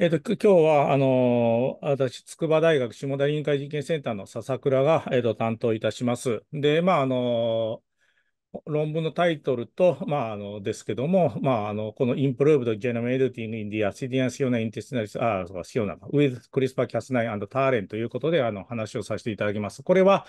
えっ、ー、と、今日は、あのー、私、筑波大学下田臨海人権センターの笹倉が、えっ、と、担当いたします。で、まあ、あの論文のタイトルと、まあ、あの、ですけども、まあ、あの、この Improved Genome Editing in the Acidian Siona i n t e s t i n a l あ、Siona, with CRISPR-Cas9 and Taren ということで、あの、話をさせていただきます。これは、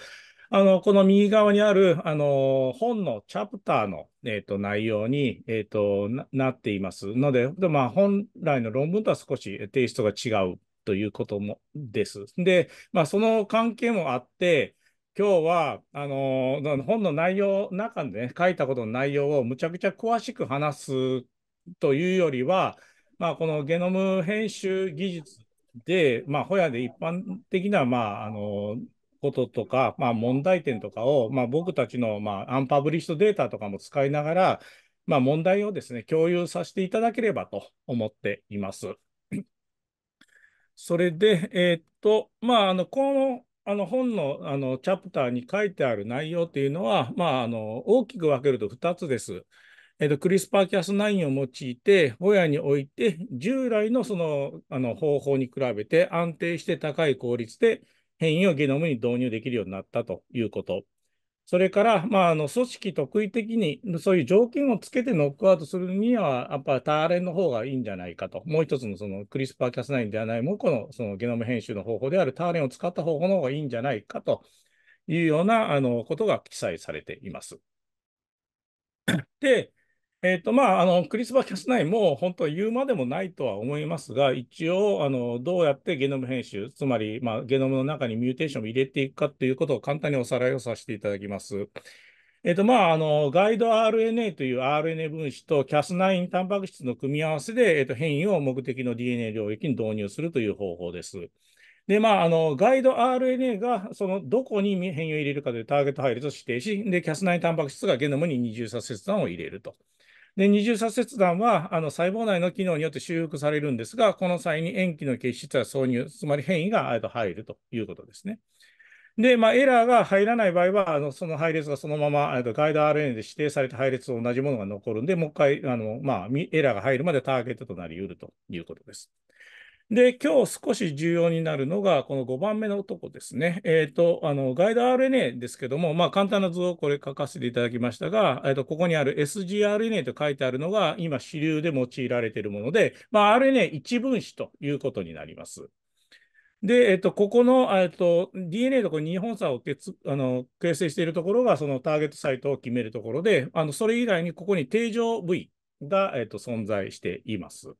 あの、この右側にある、あの、本のチャプターの、えっ、ー、と、内容に、えっ、ー、とな、なっていますので、でまあ、本来の論文とは少しテイストが違うということもです。で、まあ、その関係もあって、今日は、あの、本の内容、中でね、書いたことの内容をむちゃくちゃ詳しく話すというよりは、まあ、このゲノム編集技術で、まあ、ホヤで一般的な、まあ、あのこととか、まあ、問題点とかを、まあ、僕たちの、まあ、アンパブリッシュデータとかも使いながら、まあ、問題をですね、共有させていただければと思っています。それで、えー、っと、まあ、あの、この、あの本のあのチャプターに書いてある内容というのは、まあ、あの大きく分けると2つです。えっと、クリスパーキャス9を用いて、親において従来のそのあの方法に比べて安定して高い効率で変異をゲノムに導入できるようになったということ。それから、まあ、あの組織特異的に、そういう条件をつけてノックアウトするには、やっぱターレンの方がいいんじゃないかと。もう一つのそのクリスパーキャスナインではない、もうこのそのゲノム編集の方法であるターレンを使った方法の方がいいんじゃないかというようなあのことが記載されています。で、えーとまあ、あのクリスバー・キャス内も本当は言うまでもないとは思いますが、一応あの、どうやってゲノム編集、つまり、まあ、ゲノムの中にミューテーションを入れていくかということを簡単におさらいをさせていただきます。えーとまあ、あのガイド RNA という RNA 分子とキャス9タンパク質の組み合わせで、えーと、変異を目的の DNA 領域に導入するという方法です。で、まあ、あのガイド RNA がそのどこに変異を入れるかというターゲット配列を指定し、で、Cas9 タンパク質がゲノムに二重差切断を入れると。で二重左切断はあの細胞内の機能によって修復されるんですが、この際に塩基の結質や挿入、つまり変異が入るということですね。で、まあ、エラーが入らない場合は、あのその配列がそのままガイド RNA で指定された配列と同じものが残るんで、もう一回あの、まあ、エラーが入るまでターゲットとなりうるということです。で、今日少し重要になるのが、この5番目のとこですね。えっ、ー、と、あの、ガイド RNA ですけども、まあ、簡単な図をこれ書かせていただきましたが、えっ、ー、と、ここにある SGRNA と書いてあるのが、今主流で用いられているもので、まあ、RNA1 分子ということになります。で、えっと、ここの、えっと、DNA とこれ日本差をあの形成しているところが、そのターゲットサイトを決めるところで、あのそれ以外にここに定常部位が、えっと、存在しています。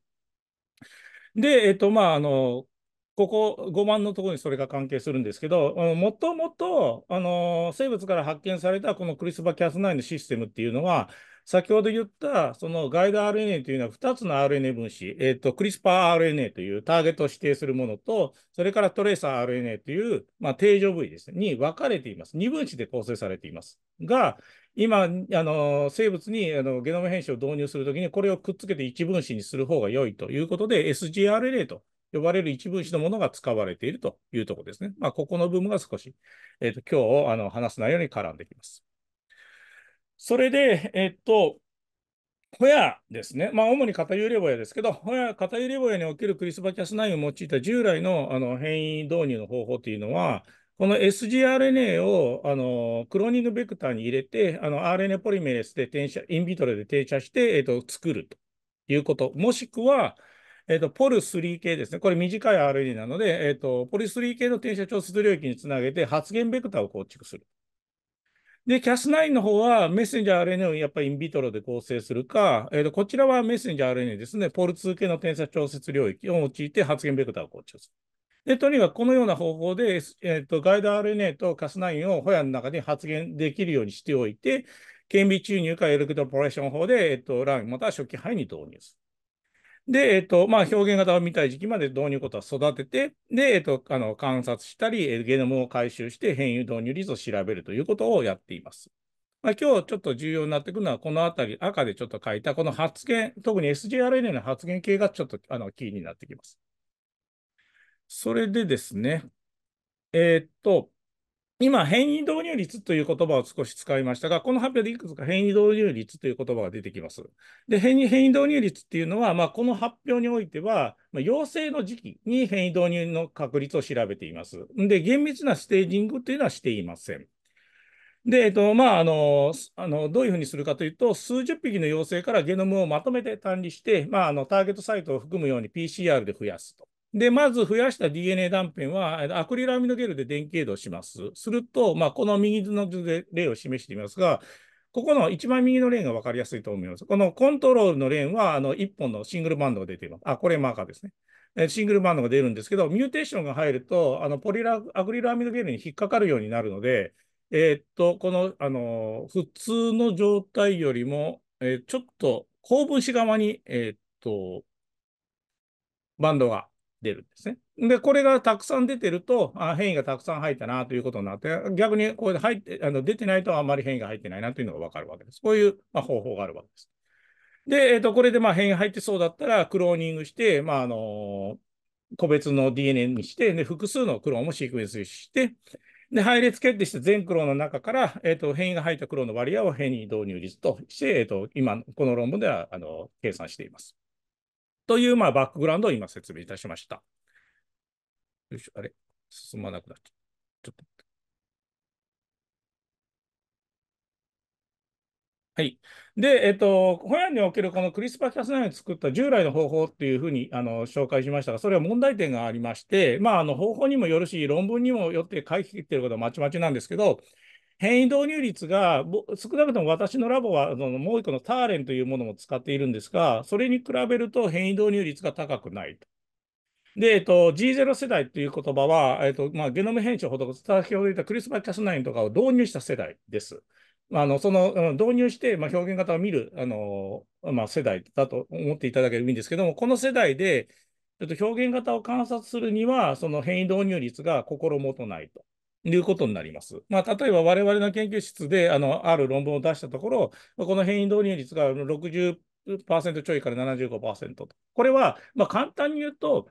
で、えっと、まあ、あの、ここ5万のところにそれが関係するんですけど、もともと、あの、生物から発見されたこのクリスパ・キャス9のシステムっていうのは、先ほど言った、そのガイド RNA というのは2つの RNA 分子、えっ、ー、と、クリスパー RNA というターゲットを指定するものと、それからトレーサー RNA という、まあ、定常部位ですね、に分かれています。2分子で構成されています。が、今、あの、生物にあのゲノム編集を導入するときに、これをくっつけて1分子にする方が良いということで、SGRNA と呼ばれる一分子のものが使われているというところですね。まあ、ここの部分が少し、えっ、ー、と、今日、あの、話す内容に絡んできます。それで、えっと、ホヤですね、まあ、主に肩揺れホヤですけど、ホヤ、肩揺れホヤにおけるクリスバキャス9を用いた従来のあの変異導入の方法というのは、この sgRNA をあのクローニングベクターに入れて、RNA ポリメレスで転写、インビトレで転写して、えっと、作るということ、もしくは、えっと、ポル3系ですね、これ短い RNA なので、えっと、ポリ3系の転写調節領域につなげて発現ベクターを構築する。で、Cas9 の方はメッセンジャー RNA をやっぱりインビトロで合成するか、えーと、こちらはメッセンジャー RNA ですね、ポール2系の転写調節領域を用いて発現ベクターを構築する。で、とにかくこのような方法で、えーと、ガイド RNA と Cas9 をホヤの中に発現できるようにしておいて、顕微注入かエレクトロポレーション法で、えーと、ラン、または初期肺に導入する。で、えっと、まあ、表現型を見たい時期まで導入ことは育てて、で、えっと、あの、観察したり、ゲノムを回収して変異導入率を調べるということをやっています。まあ、今日ちょっと重要になってくるのは、このあたり、赤でちょっと書いた、この発言、特に SJRN の発言系がちょっとあのキーになってきます。それでですね、えー、っと、今、変異導入率という言葉を少し使いましたが、この発表でいくつか変異導入率という言葉が出てきます。で、変異変異導入率っていうのは、まあ、この発表においては、まあ、陽性の時期に変異導入の確率を調べています。で、厳密なステージングというのはしていません。で、えっと、まあ、あの、あのどういうふうにするかというと、数十匹の陽性からゲノムをまとめて管理して、まあ、あのターゲットサイトを含むように PCR で増やすと。で、まず増やした DNA 断片は、アクリルアミノゲルで電解度します。すると、まあ、この右の図で例を示してみますが、ここの一番右のレーンが分かりやすいと思います。このコントロールのレーンは、あの、1本のシングルバンドが出ています。あ、これマーカーですね。シングルバンドが出るんですけど、ミューテーションが入ると、あの、ポリラアクリルアミノゲルに引っかかるようになるので、えー、っと、この、あの、普通の状態よりも、えー、ちょっと、高分子側に、えー、っと、バンドが出るんですね。で、これがたくさん出てると、あ変異がたくさん入ったなということになって、逆にこれで入ってあの出てないとあんまり変異が入ってないなというのが分かるわけです。こういう、まあ、方法があるわけです。で、えーと、これでまあ変異入ってそうだったら、クローニングして、まああの個別の DNA にして、で複数のクローンもシークエンスして、で配列決定して全クローンの中から、えーと、変異が入ったクローンの割合を変異導入率として、えーと今、この論文ではあの計算しています。という、まあ、バックグラウンドを今説明いたしました。よいしょ、あれ進まなくなっちゃう。ちょっと。はい。で、えっと、本屋におけるこのクリスパー・キャスナインを作った従来の方法っていうふうにあの紹介しましたが、それは問題点がありまして、まあ、あの方法にもよるし、論文にもよって書き切っていることはまちまちなんですけど、変異導入率が、少なくとも私のラボは、もう一個のターレンというものも使っているんですが、それに比べると変異導入率が高くないと。で、えっと、G0 世代という言葉は、えっとまあ、ゲノム編集ほど先ほど言ったクリスマー・キャスナインとかを導入した世代です。あのその導入して、まあ、表現型を見るあの、まあ、世代だと思っていただければいいんですけども、この世代で、ちょっと表現型を観察するには、その変異導入率が心もとないと。いうことになります。まあ、例えば我々の研究室であのある論文を出したところ、この変異導入率が60%ちょいから75%と。これは、まあ、簡単に言うと、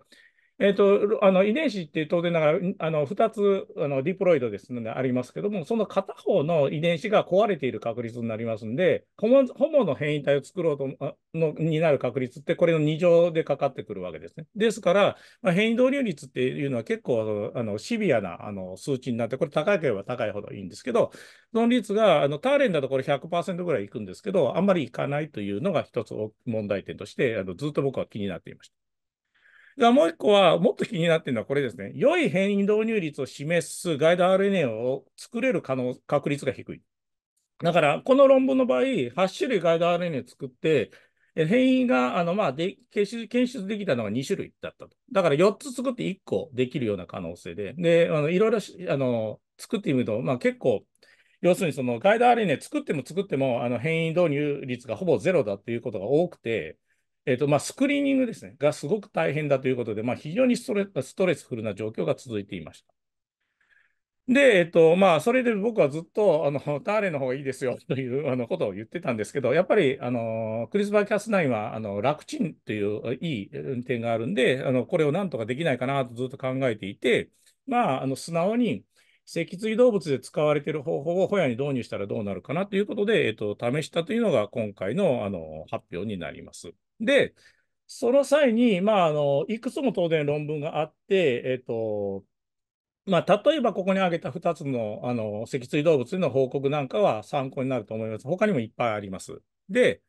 えーとあの遺伝子って当然ながらあの2つあのディプロイドですのでありますけども、その片方の遺伝子が壊れている確率になりますんで、ホモホモの変異体を作ろうとのになる確率って、これの2乗でかかってくるわけですね。ですから、まあ、変異導入率っていうのは結構あのシビアなあの数値になって、これ高ければ高いほどいいんですけど、その率があのターレンだとこれ100%ぐらいいくんですけど、あんまりいかないというのが一つ問題点としてあのずっと僕は気になっていました。がもう一個は、もっと気になっているのはこれですね。良い変異導入率を示すガイド RNA を作れる可能確率が低い。だから、この論文の場合、8種類ガイド RNA を作って、変異が、あの、まあ、で、検出できたのが2種類だったと。だから4つ作って1個できるような可能性で、で、あの、いろいろ、あの、作ってみると、まあ、結構、要するにそのガイド RNA 作っても作っても、あの、変異導入率がほぼゼロだということが多くて、えーとまあ、スクリーニングですね、がすごく大変だということで、まあ、非常にストレストレスフルな状況が続いていました。で、えっと、まあ、それで僕はずっと、あの、ターレの方がいいですよ というあのことを言ってたんですけど、やっぱり、あの、クリスバー・キャスナインは、あの、楽ちんといういい点があるんで、あの、これをなんとかできないかなとずっと考えていて、まあ、あの、素直に、脊椎動物で使われている方法をホヤに導入したらどうなるかなということで、えっと、試したというのが今回の、あの、発表になります。で、その際に、まあ、あの、いくつも当然論文があって、えっ、ー、と、まあ、例えばここに挙げた2つの、あの、脊椎動物の報告なんかは参考になると思います。他にもいっぱいあります。で、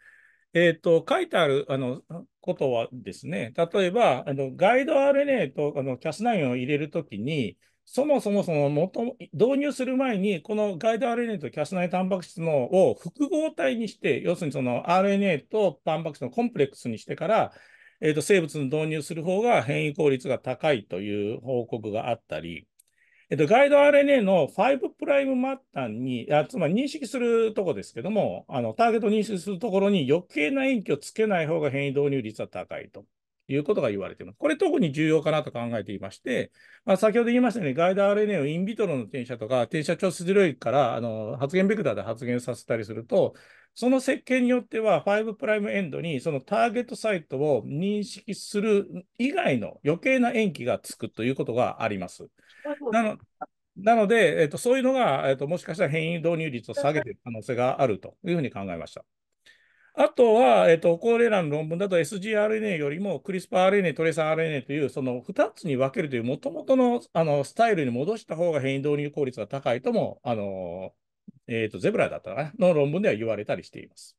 えっ、ー、と、書いてある、あの、ことはですね、例えば、あの、ガイド RNA と、あの、キャス9を入れるときに、そもそもその元導入する前に、このガイド RNA とキャスナイタンパク質のを複合体にして、要するにその RNA とタンパク質のコンプレックスにしてから、えー、と生物に導入する方が変異効率が高いという報告があったり、えー、とガイド RNA の5プライム末端に、あつまり認識するところですけども、あのターゲット認識するところに余計な塩基をつけない方が変異導入率は高いと。いうことが言われています。これ特に重要かなと考えていまして、まあ、先ほど言いましたように、ガイド RNA をインビトロの転写とか、転写調節領域からあの発現ベクターで発現させたりすると、その設計によっては、5プライムエンドにそのターゲットサイトを認識する以外の余計な塩基がつくということがあります。なのなので、えっと、そういうのが、えっと、もしかしたら変異導入率を下げている可能性があるというふうに考えました。あとは、えっと、これらの論文だと SGRNA よりも CRISPRRNA、トレーサー RNA というその2つに分けるというもともとのあのスタイルに戻した方が変異導入効率が高いとも、あのえっとゼブラだったかなの論文では言われたりしています。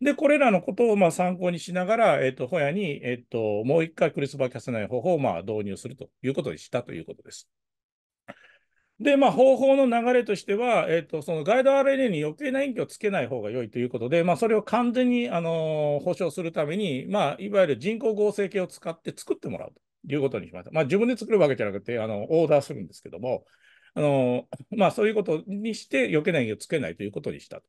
で、これらのことをまあ参考にしながら、えっとホヤに、えっともう一回クリスパーキャスない方法をまあ導入するということにしたということです。で、まあ、方法の流れとしては、えーと、そのガイド RNA に余計な塩基をつけない方が良いということで、まあ、それを完全に、あのー、保証するために、まあ、いわゆる人工合成系を使って作ってもらうということにしました。まあ、自分で作るわけじゃなくて、あのオーダーするんですけども、あのー、まあ、そういうことにして余計な塩基をつけないということにしたと。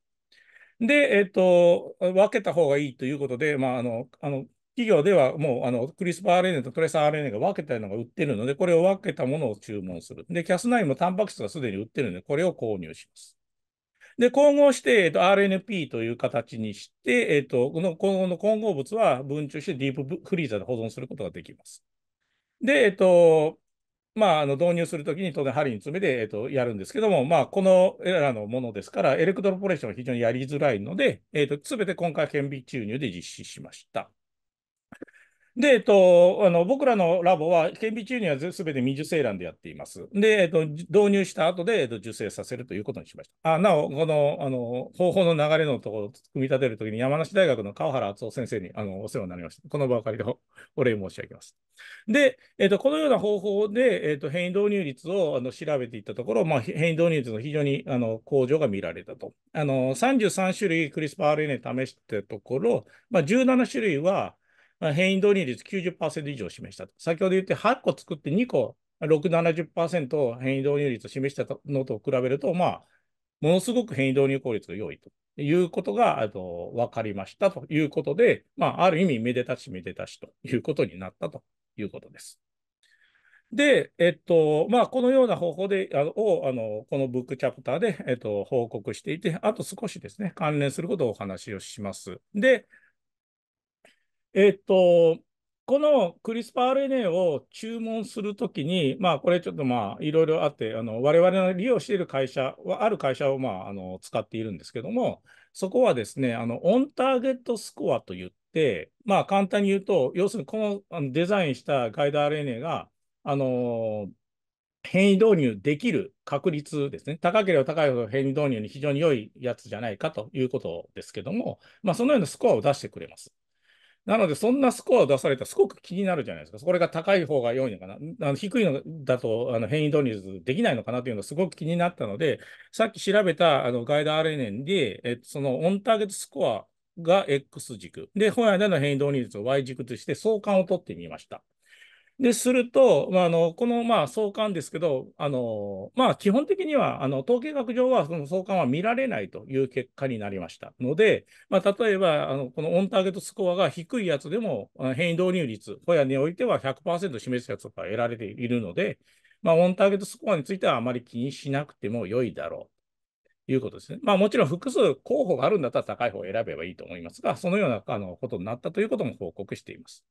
で、えっ、ー、と、分けた方がいいということで、まあ、あの、あの企業ではもうあのクリスパー RNA とトレーサー RNA が分けたのが売ってるので、これを分けたものを注文する。で、Cas9 もタンパク質がすでに売ってるので、これを購入します。で、混合して、えっと、RNP という形にして、えっと、この混合物は分注してディープフリーザーで保存することができます。で、えっと、まあ、あの導入するときに当然針に詰めて、えっと、やるんですけども、まあ、このエラーのものですから、エレクトロポレーションは非常にやりづらいので、えっと、すべて今回顕微注入で実施しました。で、えっと、あの僕らのラボは、顕微鏡にはすべて未受精卵でやっています。で、えっと、導入した後で、えっと、受精させるということにしました。あなお、このあの方法の流れのところを組み立てるときに、山梨大学の川原敦夫先生にあのお世話になりました。この場かりでお礼申し上げます。で、えっと、このような方法で、えっと、変異導入率をあの調べていったところ、まあ、変異導入率の非常にあの向上が見られたと。あの33種類 CRISPR-RNA 試したところ、まあ、17種類は、変異導入率90%以上を示したと。先ほど言って8個作って2個、6、70%変異導入率を示したのと比べると、まあ、ものすごく変異導入効率が良いということがあと分かりましたということで、まあ、ある意味、めでたしめでたしということになったということです。で、えっと、まあ、このような方法で、あの、を、あの、このブックチャプターで、えっと、報告していて、あと少しですね、関連することをお話をします。で、えっと、このクリスパー RNA を注文するときに、まあ、これちょっとまあ、いろいろあって、あの、我々の利用している会社は、ある会社をまあ、あの、使っているんですけども、そこはですね、あの、オンターゲットスコアといって、まあ、簡単に言うと、要するにこのデザインしたガイド RNA が、あの、変異導入できる確率ですね。高ければ高いほど変異導入に非常に良いやつじゃないかということですけども、まあ、そのようなスコアを出してくれます。なので、そんなスコアを出されたらすごく気になるじゃないですか。それが高い方が良いのかな。あの低いのだとあの変異導入できないのかなというのがすごく気になったので、さっき調べたあのガイド r n a で、えそのオンターゲットスコアが X 軸。で、本来での変異導入率を Y 軸として相関を取ってみました。ですると、まあ、のこのまあ相関ですけど、あのまあ、基本的にはあの統計学上はその相関は見られないという結果になりましたので、まあ、例えばあのこのオンターゲットスコアが低いやつでも変異導入率、ホヤにおいては100%示すやつが得られているので、まあ、オンターゲットスコアについてはあまり気にしなくても良いだろうということですね。まあ、もちろん複数候補があるんだったら高い方を選べばいいと思いますが、そのようなあのことになったということも報告しています。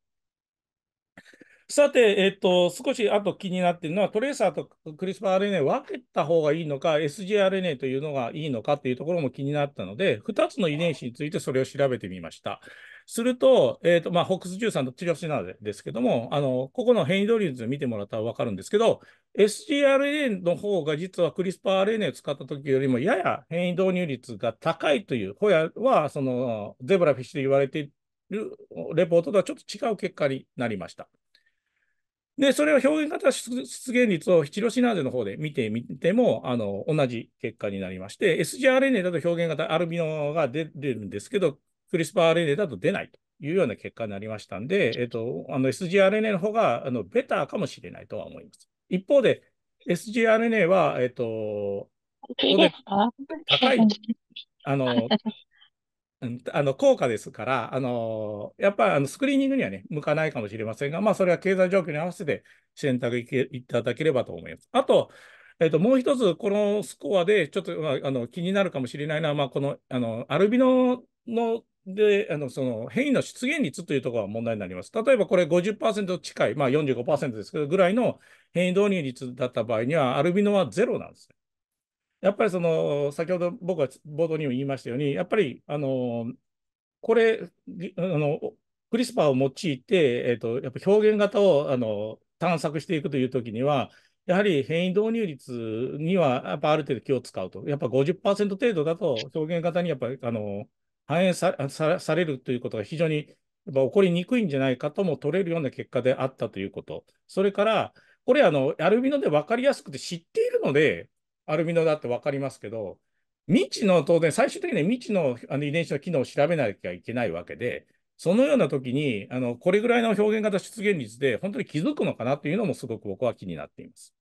さて、えっと、少しあと気になっているのは、トレーサーとクリスパー RNA 分けた方がいいのか、SGRNA というのがいいのかというところも気になったので、2つの遺伝子についてそれを調べてみました。すると、えっ、と、まあ、ホックス13と治療オなナですけども、あの、ここの変異ドリルズ見てもらったらわかるんですけど、SGRNA の方が実はクリスパー RNA を使った時よりもやや変異導入率が高いという、ホヤは、その、ゼブラフィッシュで言われているレポートとはちょっと違う結果になりました。で、それを表現型出現率をヒロシナーゼの方で見てみても、あの、同じ結果になりまして、SGRNA だと表現型アルビノが出るんですけど、クリスパー RNA だと出ないというような結果になりましたんで、えっと、あの SGRNA の方があのベターかもしれないとは思います。一方で、SGRNA は、えっと、高い、あの、あの効果ですから、あのやっぱりあのスクリーニングには、ね、向かないかもしれませんが、まあ、それは経済状況に合わせて選択いただければと思います。あと、えっと、もう一つ、このスコアでちょっと、まあ、あの気になるかもしれないのは、まあ、このあのアルビノのであのその変異の出現率というところが問題になります。例えばこれ50%近い、まあ、45%ですけどぐらいの変異導入率だった場合には、アルビノはゼロなんですね。やっぱりその先ほど僕は冒頭にも言いましたように、やっぱりあのこれあの、クリスパーを用いて、えーと、やっぱ表現型をあの探索していくというときには、やはり変異導入率にはやっぱある程度気を使うと、やっぱ50%程度だと表現型にやっぱりあの反映さされるということが非常にやっぱ起こりにくいんじゃないかとも取れるような結果であったということ、それから、これあの、アルビノで分かりやすくて知っているので、アルビノだって分かりますけど、未知の当然、最終的には未知のあの遺伝子の機能を調べなきゃいけないわけで、そのような時にあに、これぐらいの表現型出現率で、本当に気づくのかなというのも、すごく僕は気になっています。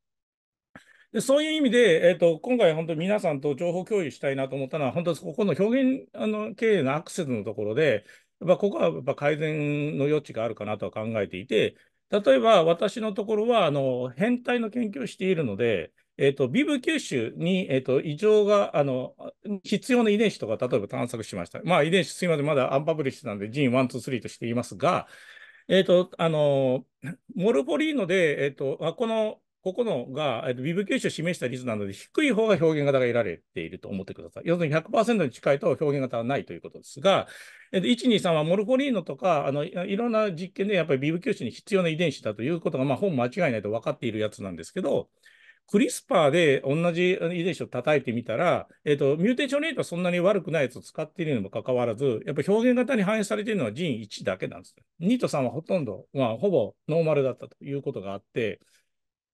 でそういう意味で、えーと、今回、本当に皆さんと情報共有したいなと思ったのは、本当にここの表現あの経営のアクセスのところで、やっぱここはやっぱ改善の余地があるかなとは考えていて、例えば私のところはあの変態の研究をしているので、えっ、と、ビブ吸収に、えっ、と、異常が、あの、必要な遺伝子とか、例えば探索しました。まあ、遺伝子、すみません、まだアンパブリッシュなんで、ジーン1、2、3として言いますが、えっ、と、あの、モルォリーノで、えっ、と、あこの、ここのが、えっと、ビブ吸収を示した率なので、低い方が表現型が得られていると思ってください。要するに100%に近いと表現型はないということですが、えっと、1、2、3はモルフォリーノとか、あの、いろんな実験でやっぱりビブ吸収に必要な遺伝子だということが、まあ、本間違いないと分かっているやつなんですけど、クリスパーで同じ遺伝子を叩いてみたら、えっ、ー、と、ミューテーションレートはそんなに悪くないやつを使っているにもかかわらず、やっぱ表現型に反映されているのはジン1だけなんです。2と3はほとんど、まあ、ほぼノーマルだったということがあって、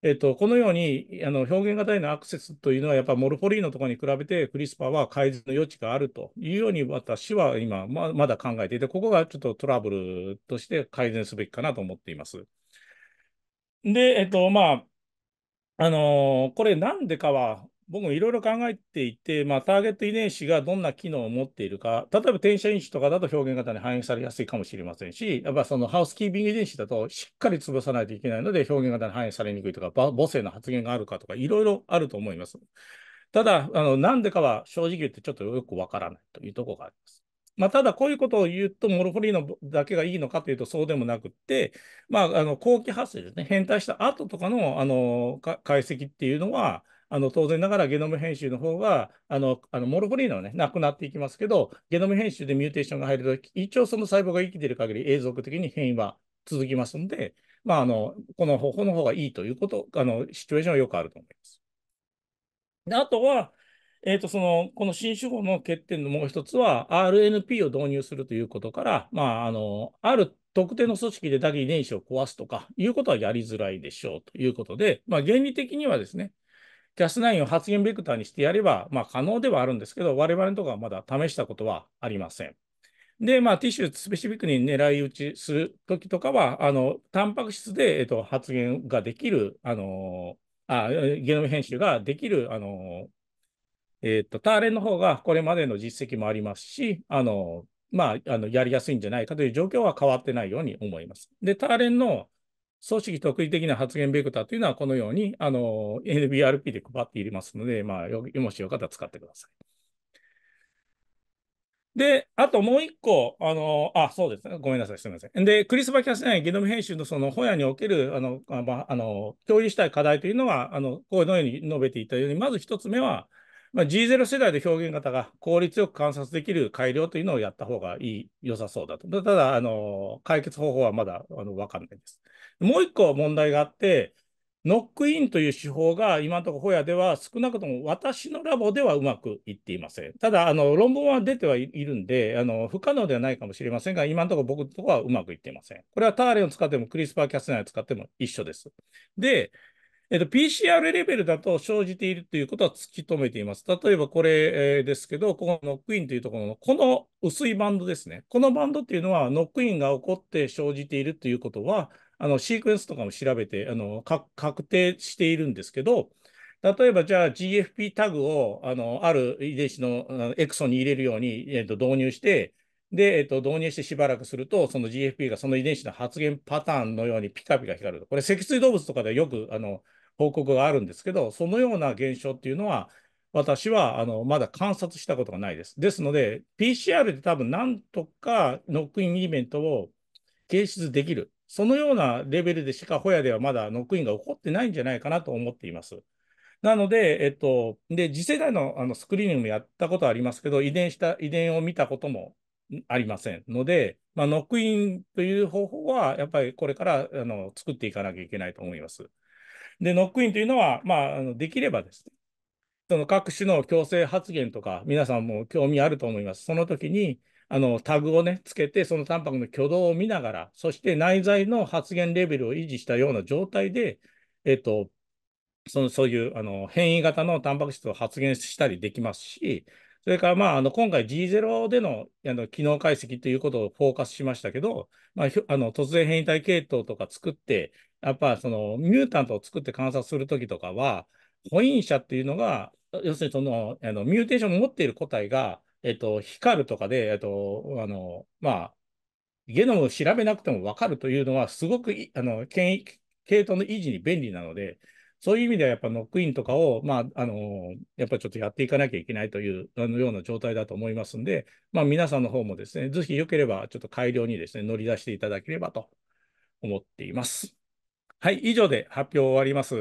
えっと、このようにあの表現型へのアクセスというのは、やっぱモルフォリーのとろに比べて、クリスパーは改善の余地があるというように私は今、ままだ考えていて、ここがちょっとトラブルとして改善すべきかなと思っています。で、えっと、まあ、あのーこれなんでかは、僕もいろいろ考えていて、まあ、ターゲット遺伝子がどんな機能を持っているか、例えば転写因子とかだと表現型に反映されやすいかもしれませんし、やっぱそのハウスキービング遺伝子だとしっかり潰さないといけないので、表現型に反映されにくいとか、母性の発言があるかとか、いろいろあると思います。ただ、あのなんでかは正直言ってちょっとよくわからないというところがあります。まあ、ただこういうことを言うと、モルフォリーノだけがいいのかというと、そうでもなくって、まあ、あの後期発生ですね、変態した後とかのあの解析っていうのは、あの当然ながらゲノム編集の方が、あのあのモルフォリーノは、ね、なくなっていきますけど、ゲノム編集でミューテーションが入ると、一応その細胞が生きている限り永続的に変異は続きますので、まあ、あのこの方法の方がいいということ、あのシチュエーションはよくあると思います。あとは、えーと、そのこの新手法の欠点のもう一つは、RNP を導入するということから、まあ、あのある特定の組織でだけ遺伝子を壊すとかいうことはやりづらいでしょうということで、まあ、原理的にはですね、Cas9 を発現ベクターにしてやれば、まあ、可能ではあるんですけど、我々のところはまだ試したことはありません。で、まあ、ティッシュスペシフィックに狙い撃ちするときとかは、あの、タンパク質で、えっと、発現ができる、あの、あゲノム編集ができる、あの、えっ、ー、と、ターレンの方がこれまでの実績もありますし、あの、まあ、あの、やりやすいんじゃないかという状況は変わってないように思います。で、ターレンの組織特異的な発言ベクターというのは、このように、あの、NBRP で配っていますので、まあ、よもしよかったら使ってください。で、あともう一個、あの、あ、そうですね。ごめんなさい。すみません。で、クリスバ・キャスナイゲノム編集のその本屋における、あの、あまあ、あの、共有したい課題というのは、あの、このように述べていたように、まず一つ目は、まあ、G0 世代で表現型が効率よく観察できる改良というのをやった方がいい、良さそうだと。ただ、あの、解決方法はまだ、あの、わかんないです。もう一個問題があって、ノックインという手法が今のところホヤでは少なくとも私のラボではうまくいっていません。ただ、あの、論文は出てはいるんで、あの、不可能ではないかもしれませんが、今のところ僕のところはうまくいっていません。これはターレンを使ってもクリスパーキャスナーを使っても一緒です。で、えっと、PCR レベルだと生じているということは突き止めています。例えばこれ、えですけど、このノックインというところの、この薄いバンドですね。このバンドっていうのは、ノックインが起こって生じているということは、あのシークエンスとかも調べてあの確定しているんですけど、例えばじゃあ GFP タグをあのある遺伝子のエクソンに入れるように、えっと導入して、で、えっと、導入してしばらくすると、その GFP がその遺伝子の発現パターンのようにピカピカ光る。これ、脊椎動物とかでよく、あの、報告があるんですけど、そのような現象っていうのは、私はあのまだ観察したことがないです。ですので、PCR で多分なんとかノックインイベントを検出できる、そのようなレベルでしか、ホヤではまだノックインが起こってないんじゃないかなと思っています。なので、えっと、で次世代のあのスクリーニングもやったことありますけど、遺伝した遺伝を見たこともありませんので、まあ、ノックインという方法は、やっぱりこれからあの作っていかなきゃいけないと思います。で、ノックインというのは、まあ、あのできればですね、その各種の強制発言とか、皆さんも興味あると思います。その時に、あのタグをね、つけて、そのタンパクの挙動を見ながら、そして内在の発言レベルを維持したような状態で、えっと、そのそういうあの変異型のタンパク質を発現したりできますし、それから、まあ、あの今回 G0 でのあの機能解析ということをフォーカスしましたけど、まあ、あの突然変異体系統とか作って、やっぱそのミュータントを作って観察するときとかは、保因者っていうのが、要するにそのあのミューテーションを持っている個体が、えっと、光るとかで、えっとあのまあ、ゲノムを調べなくても分かるというのは、すごくあの系統の維持に便利なので、そういう意味ではやっぱノックインとかを、まあ、あのやっぱちょっとやっていかなきゃいけないというあのような状態だと思いますんで、まあ、皆さんの方もですね、ぜひよければちょっと改良にですね、乗り出していただければと思っています。はい、以上で発表を終わります。